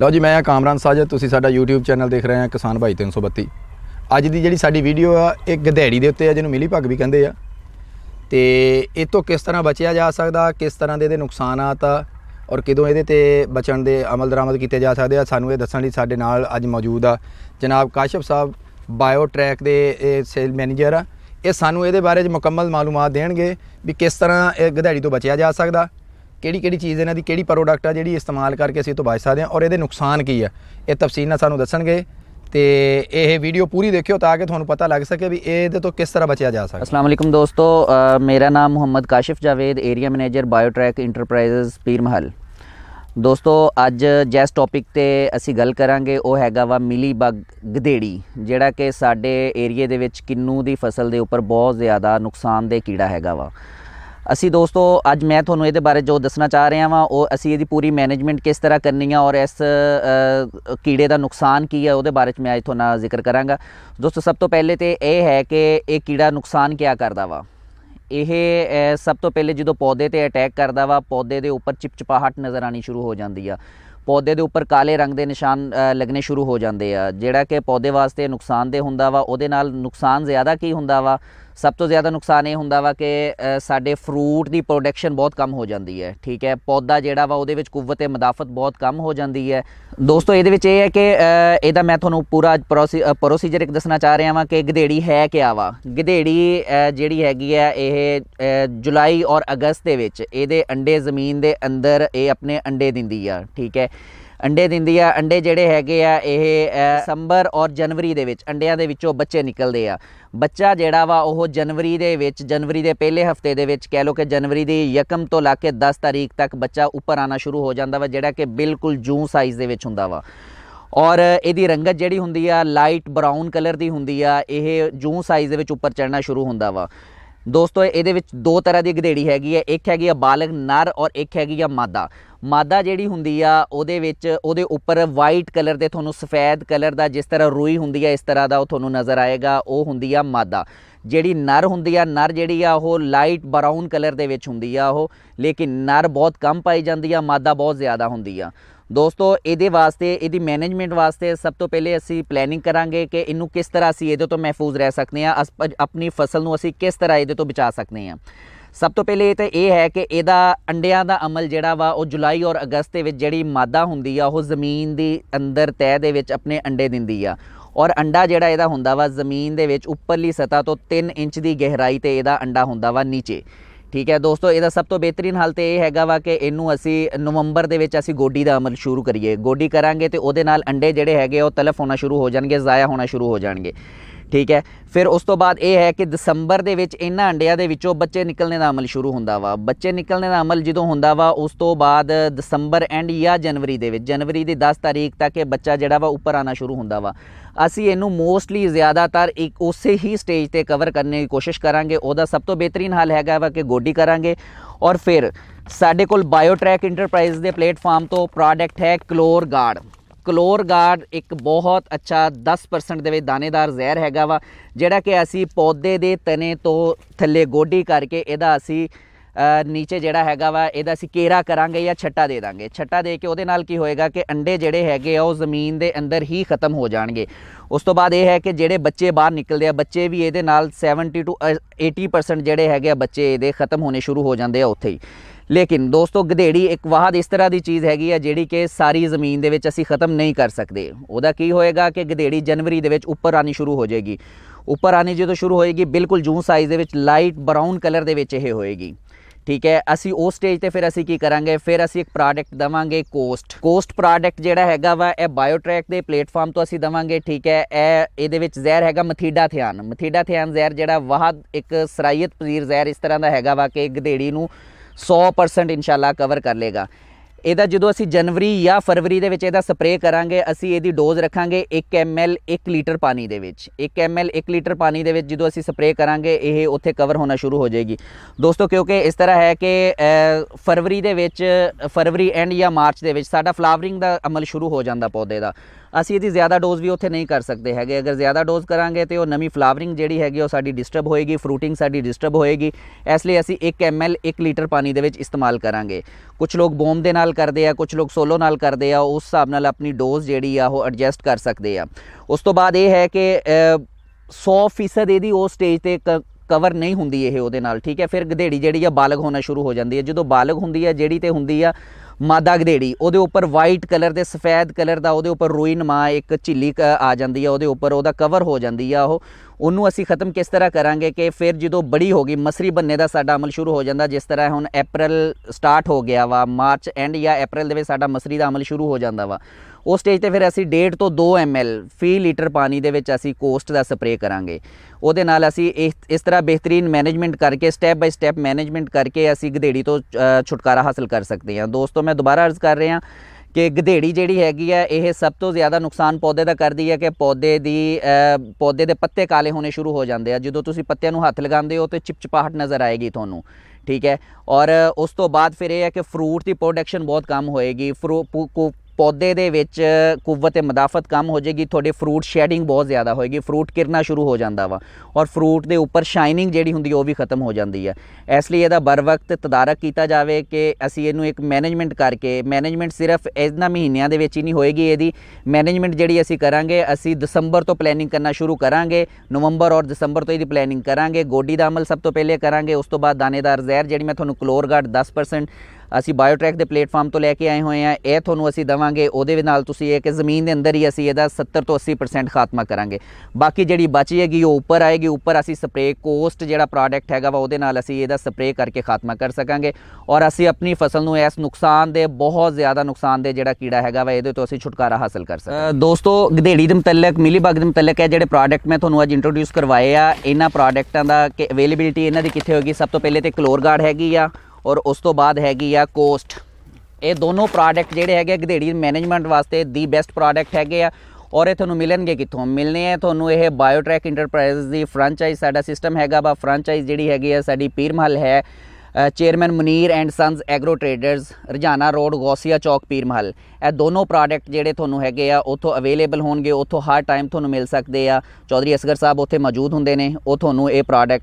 ਲਓ ਜੀ ਮੈਂ ਆ ਕਾਮਰਾਨ ਸਾਜਦ ਤੁਸੀਂ ਸਾਡਾ YouTube ਚੈਨਲ ਦੇਖ ਰਹੇ ਆ ਕਿਸਾਨ ਭਾਈ 332 ਅੱਜ ਦੀ ਜਿਹੜੀ ਸਾਡੀ ਵੀਡੀਓ ਆ ਇਹ ਗਧੇੜੀ ਦੇ ਉੱਤੇ ਆ ਜਿਹਨੂੰ ਮਿਲੀ ਭੱਗ ਵੀ ਕਹਿੰਦੇ ਆ ਤੇ ਇਹ ਤੋਂ ਕਿਸ ਤਰ੍ਹਾਂ ਬਚਿਆ ਜਾ ਸਕਦਾ ਕਿਸ ਤਰ੍ਹਾਂ ਦੇ ਇਹਦੇ ਨੁਕਸਾਨ ਆ ਔਰ ਕਿਦੋਂ ਇਹਦੇ ਤੇ ਬਚਣ ਦੇ ਅਮਲ ਦਰਾਮਦ ਕੀਤੇ ਜਾ ਸਕਦੇ ਆ ਸਾਨੂੰ ਇਹ ਦੱਸਣ ਲਈ ਸਾਡੇ ਨਾਲ ਅੱਜ ਮੌਜੂਦ ਆ ਜਨਾਬ ਕਾਸ਼ਫ ਸਾਹਿਬ ਬਾਇਓ ਟਰੈਕ ਦੇ ਸੇਲ ਮੈਨੇਜਰ ਆ ਇਹ ਸਾਨੂੰ ਇਹਦੇ ਬਾਰੇ ਵਿੱਚ ਮੁਕੰਮਲ ਮਾਲੂਮਾਤ ਦੇਣਗੇ ਵੀ ਕਿਸ ਤਰ੍ਹਾਂ ਇਹ ਗਧੇੜੀ ਤੋਂ ਬਚਿਆ ਜਾ ਸਕਦਾ ਕਿਹੜੀ ਕਿਹੜੀ ਚੀਜ਼ ਇਹਨਾਂ ਦੀ ਕਿਹੜੀ ਪ੍ਰੋਡਕਟ ਆ ਜਿਹੜੀ ਇਸਤੇਮਾਲ ਕਰਕੇ ਅਸੀਂ ਤੋਂ ਬਚ ਸਕਦੇ ਹਾਂ ਔਰ ਇਹਦੇ ਨੁਕਸਾਨ ਕੀ ਆ ਇਹ ਤਫਸੀਲ ਨਾਲ ਸਾਨੂੰ ਦੱਸਣਗੇ ਤੇ ਇਹ ਵੀਡੀਓ ਪੂਰੀ ਦੇਖਿਓ ਤਾਂ ਕਿ ਤੁਹਾਨੂੰ ਪਤਾ ਲੱਗ ਸਕੇ ਵੀ ਇਹਦੇ ਤੋਂ ਕਿਸ ਤਰ੍ਹਾਂ ਬਚਿਆ ਜਾ ਸਕਦਾ ਅਸਲਾਮ ਅਲੈਕਮ ਦੋਸਤੋ ਮੇਰਾ ਨਾਮ Muhammad Kashif Javed area manager Biotrack Enterprises Pir Mahal ਦੋਸਤੋ ਅੱਜ ਜੈਸ ਟੌਪਿਕ ਤੇ ਅਸੀਂ ਗੱਲ ਕਰਾਂਗੇ ਉਹ ਹੈਗਾ ਵਾ ਮਿਲੀ ਬੱਗ ਗਧੇੜੀ ਜਿਹੜਾ ਕਿ ਸਾਡੇ ਏਰੀਆ ਦੇ ਵਿੱਚ ਕਿੰਨੂ ਦੀ ਫਸਲ ਦੇ ਉੱਪਰ ਬਹੁਤ ਜ਼ਿਆਦਾ ਨੁਕਸਾਨ ਦੇ ਕੀੜਾ ਹੈਗਾ ਵਾ ਅਸੀਂ ਦੋਸਤੋ ਅੱਜ ਮੈਂ ਤੁਹਾਨੂੰ ਇਹਦੇ ਬਾਰੇ ਜੋ ਦੱਸਣਾ ਚਾਹ ਰਿਹਾ ਹਾਂ ਉਹ ਅਸੀਂ ਇਹਦੀ ਪੂਰੀ ਮੈਨੇਜਮੈਂਟ ਕਿਸ ਤਰ੍ਹਾਂ ਕਰਨੀ ਆ ਔਰ ਇਸ ਕੀੜੇ ਦਾ ਨੁਕਸਾਨ ਕੀ ਹੈ ਉਹਦੇ ਬਾਰੇ ਵਿੱਚ ਮੈਂ ਅੱਜ ਤੁਹਾਨੂੰ ਜ਼ਿਕਰ ਕਰਾਂਗਾ ਦੋਸਤੋ ਸਭ ਤੋਂ ਪਹਿਲੇ ਤੇ ਇਹ ਹੈ ਕਿ ਇਹ ਕੀੜਾ ਨੁਕਸਾਨ ਕਿਆ ਕਰਦਾ ਵਾ ਇਹ ਸਭ ਤੋਂ ਪਹਿਲੇ ਜਦੋਂ ਪੌਦੇ ਤੇ ਅਟੈਕ ਕਰਦਾ ਵਾ ਪੌਦੇ ਦੇ ਉੱਪਰ ਚਿਪਚਪਾਹਟ ਨਜ਼ਰ ਆਣੀ ਸ਼ੁਰੂ ਹੋ ਜਾਂਦੀ ਆ ਪੌਦੇ ਦੇ ਉੱਪਰ ਕਾਲੇ ਰੰਗ ਦੇ ਨਿਸ਼ਾਨ ਲੱਗਨੇ ਸ਼ੁਰੂ ਹੋ ਜਾਂਦੇ ਆ ਜਿਹੜਾ ਕਿ ਪੌਦੇ ਵਾਸਤੇ ਨੁਕਸਾਨਦੇ ਹੁੰਦਾ ਵਾ ਉਹਦੇ ਨਾਲ ਨੁਕਸਾਨ ਜ਼ਿਆਦਾ ਕੀ ਹੁੰਦਾ ਵਾ ਸਭ ਤੋਂ ਜ਼ਿਆਦਾ ਨੁਕਸਾਨ ਇਹ ਹੁੰਦਾ ਵਾ ਕਿ ਸਾਡੇ ਫਰੂਟ ਦੀ ਪ੍ਰੋਡਕਸ਼ਨ ਬਹੁਤ ਕਮ ਹੋ ਜਾਂਦੀ ਹੈ ਠੀਕ ਹੈ ਪੌਦਾ ਜਿਹੜਾ ਵਾ ਉਹਦੇ ਵਿੱਚ ਕੁਵਤ ਤੇ ਮਦਾਫਤ ਬਹੁਤ ਕਮ ਹੋ ਜਾਂਦੀ ਹੈ ਦੋਸਤੋ ਇਹਦੇ ਵਿੱਚ ਇਹ ਹੈ ਕਿ ਇਹਦਾ ਮੈਂ ਤੁਹਾਨੂੰ ਪੂਰਾ ਪ੍ਰੋਸੀਜਰ ਇੱਕ ਦੱਸਣਾ ਚਾਹ ਰਿਹਾ ਵਾਂ ਕਿ ਗਧੇੜੀ ਹੈ ਕਿਆ ਵਾ ਗਧੇੜੀ ਜਿਹੜੀ ਹੈਗੀ ਹੈ ਇਹ ਜੁਲਾਈ ਔਰ ਅਗਸਤ ਦੇ ਵਿੱਚ ਇਹਦੇ ਅੰਡੇ ਜ਼ਮੀਨ ਦੇ ਅੰਦਰ ਇਹ ਆਪਣੇ ਅੰਡੇ ਦਿੰਦੀ ਆ ਠੀਕ ਹੈ ਅੰਡੇ ਦਿੰਦੀ ਆ ਅੰਡੇ ਜਿਹੜੇ ਹੈਗੇ ਆ ਇਹ ਦਸੰਬਰ ਔਰ ਜਨਵਰੀ ਦੇ ਵਿੱਚ ਅੰਡਿਆਂ ਦੇ ਵਿੱਚੋਂ ਬੱਚੇ ਨਿਕਲਦੇ ਆ ਬੱਚਾ ਜਿਹੜਾ ਵਾ ਉਹ ਜਨਵਰੀ ਦੇ ਵਿੱਚ ਜਨਵਰੀ ਦੇ ਪਹਿਲੇ ਹਫਤੇ ਦੇ ਵਿੱਚ ਕਹਿ ਲੋ ਕਿ ਜਨਵਰੀ ਦੀ ਯਕਮ ਤੋਂ ਲਾ ਕੇ 10 ਤਾਰੀਖ ਤੱਕ ਬੱਚਾ ਉੱਪਰ ਆਣਾ ਸ਼ੁਰੂ ਹੋ ਜਾਂਦਾ ਵਾ ਜਿਹੜਾ ਕਿ ਬਿਲਕੁਲ ਜੂੰ ਸਾਈਜ਼ ਦੇ ਵਿੱਚ ਹੁੰਦਾ ਵਾ ਔਰ ਇਹਦੀ ਰੰਗਤ ਜਿਹੜੀ ਹੁੰਦੀ ਆ ਲਾਈਟ ਬਰਾਊਨ ਕਲਰ ਦੀ ਹੁੰਦੀ ਆ ਇਹ ਜੂੰ ਸਾਈਜ਼ ਦੇ ਵਿੱਚ ਉੱਪਰ ਚੜਨਾ ਸ਼ੁਰੂ ਹੁੰਦਾ ਵਾ ਦੋਸਤੋ ਇਹਦੇ ਵਿੱਚ ਦੋ ਤਰ੍ਹਾਂ ਦੀ ਗਧੇੜੀ ਹੈਗੀ ਹੈ ਇੱਕ ਹੈਗੀ ਆ ਬਾਲਗ ਨਰ ਔਰ ਇੱਕ ਹੈਗੀ ਆ ਮਾਦਾ ਮਾਦਾ ਜਿਹੜੀ ਹੁੰਦੀ ਆ ਉਹਦੇ ਵਿੱਚ ਉਹਦੇ ਉੱਪਰ ਵਾਈਟ ਕਲਰ ਦੇ ਤੁਹਾਨੂੰ ਸਫੈਦ ਕਲਰ ਦਾ ਜਿਸ ਤਰ੍ਹਾਂ ਰੂਈ ਹੁੰਦੀ ਆ ਇਸ ਤਰ੍ਹਾਂ ਦਾ ਉਹ ਤੁਹਾਨੂੰ ਨਜ਼ਰ ਆਏਗਾ ਉਹ ਹੁੰਦੀ ਆ ਮਾਦਾ ਜਿਹੜੀ ਨਰ ਹੁੰਦੀ ਆ ਨਰ ਜਿਹੜੀ ਆ ਉਹ ਲਾਈਟ ਬਰਾਊਨ ਕਲਰ ਦੇ ਵਿੱਚ ਹੁੰਦੀ ਆ ਉਹ ਲੇਕਿਨ ਨਰ ਬਹੁਤ ਕਮ ਪਾਈ ਜਾਂਦੀ ਆ ਮਾਦਾ ਬਹੁਤ ਜ਼ਿਆਦਾ ਹੁੰਦੀ ਆ ਦੋਸਤੋ ਇਹਦੇ ਵਾਸਤੇ ਇਹਦੀ ਮੈਨੇਜਮੈਂਟ ਵਾਸਤੇ ਸਭ ਤੋਂ ਪਹਿਲੇ ਅਸੀਂ ਪਲੈਨਿੰਗ ਕਰਾਂਗੇ ਕਿ ਇਹਨੂੰ ਕਿਸ ਤਰ੍ਹਾਂ ਅਸੀਂ ਇਹਦੇ ਤੋਂ ਮਹਿਫੂਜ਼ ਰਹਿ ਸਕਦੇ ਆ ਆਪਣੀ ਫਸਲ ਨੂੰ ਅਸੀਂ ਕਿਸ ਤਰ੍ਹਾਂ ਇਹਦੇ ਤੋਂ ਬਚਾ ਸਕਦੇ ਆ ਸਭ ਤੋਂ ਪਹਿਲੇ ਤਾਂ ਇਹ ਹੈ ਕਿ ਇਹਦਾ ਅੰਡਿਆਂ ਦਾ ਅਮਲ ਜਿਹੜਾ ਵਾ ਉਹ ਜੁਲਾਈ ਔਰ ਅਗਸਤ ਦੇ ਵਿੱਚ ਜਿਹੜੀ ਮਾਦਾ ਹੁੰਦੀ ਆ ਉਹ ਜ਼ਮੀਨ ਦੀ ਅੰਦਰ ਤਹਿ ਦੇ ਵਿੱਚ ਆਪਣੇ ਅੰਡੇ ਦਿੰਦੀ ਆ ਔਰ ਅੰਡਾ ਜਿਹੜਾ ਇਹਦਾ ਹੁੰਦਾ ਵਾ ਜ਼ਮੀਨ ਦੇ ਵਿੱਚ ਉੱਪਰਲੀ ਸਤਾ ਤੋਂ 3 ਇੰਚ ਦੀ ਗਹਿਰਾਈ ਤੇ ਇਹਦਾ ਅੰਡਾ ਹੁੰਦਾ ਵਾ ਨੀਚੇ ਠੀਕ ਹੈ ਦੋਸਤੋ ਇਹਦਾ ਸਭ ਤੋਂ ਬਿਹਤਰੀਨ ਹਾਲ ਤੇ ਇਹ ਹੈਗਾ ਵਾ ਕਿ ਇਹਨੂੰ ਅਸੀਂ ਨਵੰਬਰ ਦੇ ਵਿੱਚ ਅਸੀਂ ਗੋਡੀ ਦਾ ਅਮਲ ਸ਼ੁਰੂ ਕਰੀਏ ਗੋਡੀ ਕਰਾਂਗੇ ਤੇ ਉਹਦੇ ਨਾਲ ਅੰਡੇ ਜਿਹੜੇ ਹੈਗੇ ਉਹ ਤਲਫ ਹੋਣਾ ਸ਼ੁਰੂ ਹੋ ਜਾਣਗੇ ਜ਼ਾਇਆ ਹੋਣਾ ਸ਼ੁਰੂ ਹੋ ਜਾਣਗੇ ਠੀਕ ਹੈ ਫਿਰ ਉਸ ਤੋਂ ਬਾਅਦ ਇਹ ਹੈ ਕਿ ਦਸੰਬਰ ਦੇ ਵਿੱਚ ਇਹਨਾਂ ਅੰਡਿਆਂ ਦੇ ਵਿੱਚੋਂ ਬੱਚੇ ਨਿਕਲਣੇ ਦਾ ਅਮਲ ਸ਼ੁਰੂ ਹੁੰਦਾ ਵਾ ਬੱਚੇ ਨਿਕਲਣੇ ਦਾ ਅਮਲ ਜਦੋਂ ਹੁੰਦਾ ਵਾ ਉਸ ਤੋਂ ਬਾਅਦ ਦਸੰਬਰ ਐਂਡ ਜਾਂ ਜਨਵਰੀ ਦੇ ਵਿੱਚ ਜਨਵਰੀ ਦੀ 10 ਤਾਰੀਖ ਤੱਕ ਇਹ ਬੱਚਾ ਜਿਹੜਾ ਵਾ ਉੱਪਰ ਆਣਾ ਸ਼ੁਰੂ ਹੁੰਦਾ ਵਾ ਅਸੀਂ ਇਹਨੂੰ ਮੋਸਟਲੀ ਜ਼ਿਆਦਾਤਰ ਇੱਕ ਉਸੇ ਹੀ ਸਟੇਜ ਤੇ ਕਵਰ ਕਰਨੇ ਦੀ ਕੋਸ਼ਿਸ਼ ਕਰਾਂਗੇ ਉਹਦਾ ਸਭ ਤੋਂ ਬਿਹਤਰੀਨ ਹੱਲ ਹੈਗਾ ਵਾ ਕਿ ਗੋਡੀ ਕਰਾਂਗੇ ਔਰ ਫਿਰ ਸਾਡੇ ਕੋਲ ਬਾਇਓਟ੍ਰੈਕ ਇੰਟਰਪ੍ਰਾਈਜ਼ ਦੇ ਪਲੇਟਫਾਰਮ ਤੋਂ ਪ੍ਰੋਡਕਟ ਹੈ ਕਲੋਰ ਗਾਰਡ ਕਲੋਰਗਾਰਡ ਇੱਕ ਬਹੁਤ ਅੱਛਾ 10% ਦੇ ਵਿੱਚ ਦਾਣੇਦਾਰ ਜ਼ਹਿਰ ਹੈਗਾ ਵਾ ਜਿਹੜਾ ਕਿ ਅਸੀਂ ਪੌਦੇ ਦੇ ਤਨੇ ਤੋਂ ਥੱਲੇ ਗੋਡੀ ਕਰਕੇ ਇਹਦਾ ਅਸੀਂ ਨੀਚੇ ਜਿਹੜਾ ਹੈਗਾ ਵਾ ਇਹਦਾ ਅਸੀਂ ਕੇਰਾ ਕਰਾਂਗੇ ਜਾਂ ਛੱਟਾ ਦੇ ਦਾਂਗੇ ਛੱਟਾ ਦੇ ਕੇ ਉਹਦੇ ਨਾਲ ਕੀ ਹੋਏਗਾ ਕਿ ਅੰਡੇ ਜਿਹੜੇ ਹੈਗੇ ਆ ਉਹ ਜ਼ਮੀਨ ਦੇ ਅੰਦਰ ਹੀ ਖਤਮ ਹੋ ਜਾਣਗੇ ਉਸ ਤੋਂ ਬਾਅਦ ਇਹ ਹੈ ਕਿ ਜਿਹੜੇ ਬੱਚੇ ਬਾਹਰ ਨਿਕਲਦੇ ਆ ਬੱਚੇ ਵੀ ਇਹਦੇ ਨਾਲ 70 ਟੂ 80% ਜਿਹੜੇ ਹੈਗੇ ਆ ਬੱਚੇ ਇਹਦੇ ਖਤਮ ਹੋਣੇ ਸ਼ੁਰੂ ਹੋ ਜਾਂਦੇ ਆ ਉੱਥੇ ਹੀ ਲੇਕਿਨ ਦੋਸਤੋ ਗਧੇੜੀ ਇੱਕ ਵਾਹਦ ਇਸ ਤਰ੍ਹਾਂ ਦੀ ਚੀਜ਼ ਹੈਗੀ ਆ ਜਿਹੜੀ ਕਿ ਸਾਰੀ ਜ਼ਮੀਨ ਦੇ ਵਿੱਚ ਅਸੀਂ ਖਤਮ ਨਹੀਂ ਕਰ ਸਕਦੇ ਉਹਦਾ ਕੀ ਹੋਏਗਾ ਕਿ ਗਧੇੜੀ ਜਨਵਰੀ ਦੇ ਵਿੱਚ ਉੱਪਰ ਆਣੀ ਸ਼ੁਰੂ ਹੋ ਜਾਏਗੀ ਉੱਪਰ ਆਣੀ ਜਦੋਂ ਸ਼ੁਰੂ ਹੋਏਗੀ ਬਿਲਕੁਲ ਜੂਨ ਸਾਈਜ਼ ਦੇ ਵਿੱਚ ਲਾਈਟ ਬਰਾਊਨ ਕਲਰ ਦੇ ਵਿੱਚ ਇਹ ਹੋਏਗੀ ਠੀਕ ਹੈ ਅਸੀਂ ਉਸ ਸਟੇਜ ਤੇ ਫਿਰ ਅਸੀਂ ਕੀ ਕਰਾਂਗੇ ਫਿਰ ਅਸੀਂ ਇੱਕ ਪ੍ਰੋਡਕਟ ਦਵਾਂਗੇ ਕੋਸਟ ਕੋਸਟ ਪ੍ਰੋਡਕਟ ਜਿਹੜਾ ਹੈਗਾ ਵਾ ਇਹ ਬਾਇਓਟ੍ਰੈਕ ਦੇ ਪਲੇਟਫਾਰਮ ਤੋਂ ਅਸੀਂ ਦਵਾਂਗੇ ਠੀਕ ਹੈ ਇਹ ਇਹਦੇ ਵਿੱਚ ਜ਼ਹਿਰ ਹੈਗਾ ਮਥੀਡਾ ਥਿਆਨ ਮਥੀਡਾ ਥਿਆਨ ਜ਼ਹਿਰ ਜਿਹੜਾ ਵਾਹਦ ਇੱਕ ਸਰਾਇਤ ਪਜ਼ੀਰ ਜ਼ਹਿਰ ਇਸ ਤਰ੍ਹਾਂ ਦਾ ਹੈਗਾ ਵਾ ਕਿ ਗਧੇੜੀ ਨੂੰ 100% ਇਨਸ਼ਾਅੱਲਾ ਕਵਰ ਕਰ ਲੇਗਾ ਇਹਦਾ ਜਦੋਂ ਅਸੀਂ ਜਨਵਰੀ ਜਾਂ ਫਰਵਰੀ ਦੇ ਵਿੱਚ ਇਹਦਾ ਸਪਰੇਅ ਕਰਾਂਗੇ ਅਸੀਂ ਇਹਦੀ ਡੋਜ਼ ਰੱਖਾਂਗੇ 1 ml 1 ਲੀਟਰ ਪਾਣੀ ਦੇ ਵਿੱਚ 1 ml 1 ਲੀਟਰ ਪਾਣੀ ਦੇ ਵਿੱਚ ਜਦੋਂ ਅਸੀਂ ਸਪਰੇਅ ਕਰਾਂਗੇ ਇਹ ਉੱਥੇ ਕਵਰ ਹੋਣਾ ਸ਼ੁਰੂ ਹੋ ਜਾਏਗੀ ਦੋਸਤੋ ਕਿਉਂਕਿ ਇਸ ਤਰ੍ਹਾਂ ਹੈ ਕਿ ਫਰਵਰੀ ਦੇ ਵਿੱਚ ਫਰਵਰੀ ਐਂਡ ਜਾਂ ਮਾਰਚ ਦੇ ਵਿੱਚ ਸਾਡਾ ਫਲਾਵਰਿੰਗ ਦਾ ਅਮਲ ਸ਼ੁਰੂ ਹੋ ਜਾਂਦਾ ਪੌਦੇ ਦਾ ਅਸੀਂ ਇਹਦੀ ਜ਼ਿਆਦਾ ਡੋਜ਼ ਵੀ ਉੱਥੇ ਨਹੀਂ ਕਰ ਸਕਦੇ ਹੈਗੇ ਅਗਰ ਜ਼ਿਆਦਾ ਡੋਜ਼ ਕਰਾਂਗੇ ਤੇ ਉਹ ਨਵੀਂ ਫਲਾਵਰਿੰਗ ਜਿਹੜੀ ਹੈਗੀ ਉਹ ਸਾਡੀ ਡਿਸਟਰਬ ਹੋਏਗੀ ਫਰੂਟਿੰਗ ਸਾਡੀ ਡਿਸਟਰਬ ਹੋਏਗੀ ਇਸ ਲਈ ਅਸੀਂ 1 ml 1 ਲੀਟਰ ਪਾਣੀ ਦੇ ਵਿੱਚ ਇਸਤੇਮਾਲ ਕਰਾਂਗੇ ਕੁਝ ਲੋਕ ਬੋਮ ਦੇ ਨਾਲ ਕਰਦੇ ਆ ਕੁਝ ਲੋਕ ਸੋਲੋ ਨਾਲ ਕਰਦੇ ਆ ਉਸ ਹਿਸਾਬ ਨਾਲ ਆਪਣੀ ਡੋਜ਼ ਜਿਹੜੀ ਆ ਉਹ ਐਡਜਸਟ ਕਰ ਸਕਦੇ ਆ ਉਸ ਤੋਂ ਬਾਅਦ ਇਹ ਹੈ ਕਿ 100% ਇਹਦੀ ਉਹ ਸਟੇਜ ਤੇ ਕਵਰ ਨਹੀਂ ਹੁੰਦੀ ਇਹ ਉਹਦੇ ਨਾਲ ਠੀਕ ਹੈ ਫਿਰ ਗਧੇੜੀ ਜਿਹੜੀ ਆ ਬਾਲਗ ਹੋਣਾ ਸ਼ੁਰੂ ਹੋ ਜਾਂਦੀ ਹੈ ਜਦੋਂ ਬਾਲਗ ਹੁੰਦੀ ਹੈ ਜਿਹੜੀ ਤੇ ਹੁੰਦੀ ਆ ਮਾਦਾ ਗਦੇੜੀ ਉਹਦੇ ਉੱਪਰ ਵਾਈਟ ਕਲਰ ਦੇ ਸਫੈਦ ਕਲਰ ਦਾ ਉਹਦੇ ਉੱਪਰ ਰੋਈਨਮਾ ਇੱਕ ਝਿੱਲੀ ਆ ਜਾਂਦੀ ਹੈ ਉਹਦੇ ਉੱਪਰ ਉਹਦਾ ਕਵਰ ਹੋ ਜਾਂਦੀ ਆ ਉਹ ਉਹਨੂੰ ਅਸੀਂ ਖਤਮ ਕਿਸ ਤਰ੍ਹਾਂ ਕਰਾਂਗੇ ਕਿ ਫਿਰ ਜਦੋਂ ਬੜੀ ਹੋ ਗਈ ਮਸਰੀ ਬੰਨੇ ਦਾ ਸਾਡਾ ਅਮਲ ਸ਼ੁਰੂ ਹੋ ਜਾਂਦਾ ਜਿਸ ਤਰ੍ਹਾਂ ਹੁਣ April ਸਟਾਰਟ ਹੋ ਗਿਆ ਵਾ ਮਾਰਚ ਐਂਡ ਜਾਂ April ਦੇ ਵਿੱਚ ਸਾਡਾ ਮਸਰੀ ਦਾ ਅਮਲ ਸ਼ੁਰੂ ਹੋ ਜਾਂਦਾ ਵਾ ਉਸ ਸਟੇਜ ਤੇ ਫਿਰ ਅਸੀਂ 1.5 ਤੋਂ 2 ml ਫੀ ਲੀਟਰ ਪਾਣੀ ਦੇ ਵਿੱਚ ਅਸੀਂ ਕੋਸਟ ਦਾ ਸਪਰੇਅ ਕਰਾਂਗੇ ਉਹਦੇ ਨਾਲ ਅਸੀਂ ਇਸ ਤਰ੍ਹਾਂ ਬਿਹਤਰੀਨ ਮੈਨੇਜਮੈਂਟ ਕਰਕੇ ਸਟੈਪ ਬਾਈ ਸਟੈਪ ਮੈਨੇਜਮੈਂਟ ਕਰਕੇ ਅਸੀਂ ਗਧੇੜੀ ਤੋਂ ਛੁਟਕਾਰਾ ਹਾਸਲ ਕਰ ਸਕਦੇ ਹਾਂ ਦੋਸਤੋ ਮੈਂ ਦੁਬਾਰਾ ਅਰਜ਼ ਕਰ ਰਿਹਾ ਕਿ ਗਧੇੜੀ ਜਿਹੜੀ ਹੈਗੀ ਹੈ ਇਹ ਸਭ ਤੋਂ ਜ਼ਿਆਦਾ ਨੁਕਸਾਨ ਪੌਦੇ ਦਾ ਕਰਦੀ ਹੈ ਕਿ ਪੌਦੇ ਦੀ ਪੌਦੇ ਦੇ ਪੱਤੇ ਕਾਲੇ ਹੋਣੇ ਸ਼ੁਰੂ ਹੋ ਜਾਂਦੇ ਆ ਜਦੋਂ ਤੁਸੀਂ ਪੱਤਿਆਂ ਨੂੰ ਹੱਥ ਲਗਾਉਂਦੇ ਹੋ ਤੇ ਚਿਪਚਪਾਹਟ ਨਜ਼ਰ ਆਏਗੀ ਤੁਹਾਨੂੰ ਠੀਕ ਹੈ ਔਰ ਉਸ ਤੋਂ ਬਾਅਦ ਫਿਰ ਇਹ ਹੈ ਕਿ ਫਰੂਟ ਦੀ ਪ੍ਰੋਡਕਸ਼ਨ ਬਹੁਤ ਕਮ ਹੋਏਗੀ ਪੌਦੇ ਦੇ ਵਿੱਚ ਕੁਵਤ ਤੇ ਮਦਾਫਤ ਕਮ ਹੋ ਜੇਗੀ ਤੁਹਾਡੇ ਫਰੂਟ ਸ਼ੈਡਿੰਗ ਬਹੁਤ ਜ਼ਿਆਦਾ ਹੋਏਗੀ ਫਰੂਟ ਕਿਰਨਾ ਸ਼ੁਰੂ ਹੋ ਜਾਂਦਾ ਵਾ ਔਰ ਫਰੂਟ ਦੇ ਉੱਪਰ ਸ਼ਾਈਨਿੰਗ ਜਿਹੜੀ ਹੁੰਦੀ ਉਹ ਵੀ ਖਤਮ ਹੋ ਜਾਂਦੀ ਹੈ ਇਸ ਲਈ ਇਹਦਾ ਬਰ ਵਕਤ ਤਦਾਰਕ ਕੀਤਾ ਜਾਵੇ ਕਿ ਅਸੀਂ ਇਹਨੂੰ ਇੱਕ ਮੈਨੇਜਮੈਂਟ ਕਰਕੇ ਮੈਨੇਜਮੈਂਟ ਸਿਰਫ ਇਹਨਾਂ ਮਹੀਨਿਆਂ ਦੇ ਵਿੱਚ ਹੀ ਨਹੀਂ ਹੋਏਗੀ ਇਹਦੀ ਮੈਨੇਜਮੈਂਟ ਜਿਹੜੀ ਅਸੀਂ ਕਰਾਂਗੇ ਅਸੀਂ ਦਸੰਬਰ ਤੋਂ ਪਲੈਨਿੰਗ ਕਰਨਾ ਸ਼ੁਰੂ ਕਰਾਂਗੇ ਨਵੰਬਰ ਔਰ ਦਸੰਬਰ ਤੋਂ ਇਹਦੀ ਪਲੈਨਿੰਗ ਕਰਾਂਗੇ ਗੋਡੀ ਦਾ ਅਮਲ ਸਭ ਤੋਂ ਪਹਿਲੇ ਕਰਾਂਗੇ ਉਸ ਤੋਂ ਬਾਅਦ ਦਾਣੇਦਾਰ ਜ਼ਹਿਰ ਜਿਹੜੀ ਮੈਂ ਤੁਹਾਨੂੰ ਕਲੋਰਗਾਰਡ 10% ਅਸੀਂ ਬਾਇਓਟ੍ਰੈਕ ਦੇ ਪਲੇਟਫਾਰਮ ਤੋਂ ਲੈ ਕੇ ਆਏ ਹੋਏ ਆ ਇਹ ਤੁਹਾਨੂੰ ਅਸੀਂ ਦਵਾਂਗੇ ਉਹਦੇ ਨਾਲ ਤੁਸੀਂ ਇਹ ਕਿ ਜ਼ਮੀਨ ਦੇ ਅੰਦਰ ਹੀ ਅਸੀਂ ਇਹਦਾ 70 ਤੋਂ 80% ਖਾਤਮਾ ਕਰਾਂਗੇ ਬਾਕੀ ਜਿਹੜੀ ਬਚੀ ਹੈਗੀ ਉਹ ਉੱਪਰ ਆਏਗੀ ਉੱਪਰ ਅਸੀਂ ਸਪਰੇ ਕੋਸਟ ਜਿਹੜਾ ਪ੍ਰੋਡਕਟ ਹੈਗਾ ਵਾ ਉਹਦੇ ਨਾਲ ਅਸੀਂ ਇਹਦਾ ਸਪਰੇ ਕਰਕੇ ਖਾਤਮਾ ਕਰ ਸਕਾਂਗੇ ਔਰ ਅਸੀਂ ਆਪਣੀ ਫਸਲ ਨੂੰ ਇਸ ਨੁਕਸਾਨ ਦੇ ਬਹੁਤ ਜ਼ਿਆਦਾ ਨੁਕਸਾਨ ਦੇ ਜਿਹੜਾ ਕੀੜਾ ਹੈਗਾ ਵਾ ਇਹਦੇ ਤੋਂ ਅਸੀਂ ਛੁਟਕਾਰਾ ਹਾਸਲ ਕਰ ਸਕਾਂਗੇ ਦੋਸਤੋ ਗਧੇੜੀ ਦੇ ਮਿਲੀ ਮਿਲੀਬਗ ਦੇ ਮਤਲਕ ਹੈ ਜਿਹੜੇ ਪ੍ਰੋਡਕਟ ਮੈਂ ਤੁਹਾਨੂੰ ਅੱਜ ਇੰਟਰੋਡਿਊਸ ਕਰਵਾਏ ਆ ਇਹਨਾਂ ਪ੍ਰੋਡਕਟਾਂ ਦਾ ਕਿ ਅਵੇਲੇਬਿਲਟੀ ਇਹਨਾਂ ਦੀ ਕਿੱਥੇ ਹੋਗੀ ਸਭ ਤੋਂ ਪਹਿਲੇ ਤੇ ਗਾਰਡ ਹੈਗੀ ਆ ਔਰ ਉਸ ਤੋਂ ਬਾਅਦ ਹੈਗੀ ਆ ਕੋਸਟ ਇਹ ਦੋਨੋਂ ਪ੍ਰੋਡਕਟ ਜਿਹੜੇ ਹੈਗੇ ਗਧੇੜੀ ਮੈਨੇਜਮੈਂਟ ਵਾਸਤੇ ਦੀ ਬੈਸਟ ਪ੍ਰੋਡਕਟ ਹੈਗੇ ਆ ਔਰ ਇਹ ਤੁਹਾਨੂੰ ਮਿਲਣਗੇ ਕਿੱਥੋਂ ਮਿਲਨੇ ਆ ਤੁਹਾਨੂੰ ਇਹ ਬਾਇਓਟ੍ਰੈਕ ਇੰਟਰਪ੍ਰਾਈਜ਼ ਦੀ ਫਰਾਂਚਾਈਜ਼ ਸਾਡਾ ਸਿਸਟਮ ਹੈਗਾ ਬਾ ਫਰਾਂਚਾਈਜ਼ ਜਿਹੜੀ ਹੈਗੀ ਆ ਸਾਡੀ ਪੀਰ ਮਹਲ ਹੈ chairman Munir and sons agro traders Rajana road Ghausia Chowk Pir Mahal ਇਹ ਦੋਨੋਂ ਪ੍ਰੋਡਕਟ ਜਿਹੜੇ ਤੁਹਾਨੂੰ ਹੈਗੇ ਆ ਉਥੋਂ ਅਵੇਲੇਬਲ ਹੋਣਗੇ ਉਥੋਂ ਹਰ ਟਾਈਮ ਤੁਹਾਨੂੰ ਮਿਲ ਸਕਦੇ ਆ ਚੌਧਰੀ ਅਸਗਰ ਸਾਹਿਬ ਉੱਥੇ ਮੌਜੂਦ ਹੁੰਦੇ ਨੇ ਉਹ ਤੁਹਾਨੂੰ ਇਹ ਪ੍ਰੋਡਕਟ